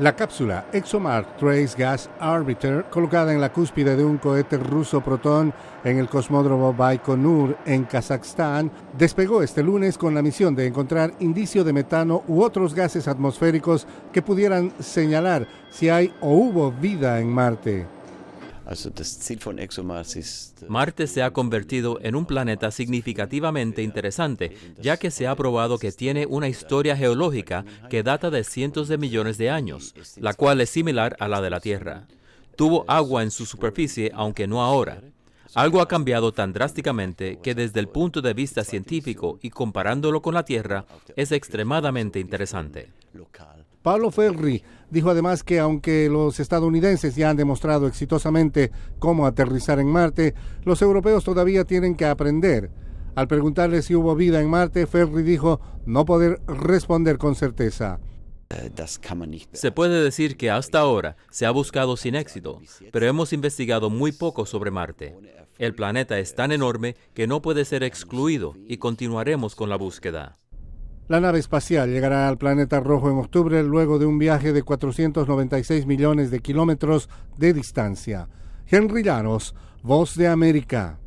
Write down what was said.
La cápsula ExoMars Trace Gas Arbiter, colocada en la cúspide de un cohete ruso Proton en el cosmódromo Baikonur en Kazajstán, despegó este lunes con la misión de encontrar indicio de metano u otros gases atmosféricos que pudieran señalar si hay o hubo vida en Marte. Äh, Marte se ha convertido en un planeta significativamente interesante, ya que se ha probado que tiene una historia geológica que data de cientos de millones de años, la cual es similar a la de la Tierra. Tuvo agua en su superficie, aunque no ahora. Algo ha cambiado tan drásticamente que desde el punto de vista científico y comparándolo con la Tierra es extremadamente interesante. Pablo Ferri dijo además que aunque los estadounidenses ya han demostrado exitosamente cómo aterrizar en Marte, los europeos todavía tienen que aprender. Al preguntarle si hubo vida en Marte, Ferri dijo no poder responder con certeza. Eh, se puede decir que hasta ahora se ha buscado sin éxito, pero hemos investigado muy poco sobre Marte. El planeta es tan enorme que no puede ser excluido y continuaremos con la búsqueda. La nave espacial llegará al planeta rojo en octubre luego de un viaje de 496 millones de kilómetros de distancia. Henry Llanos, Voz de América.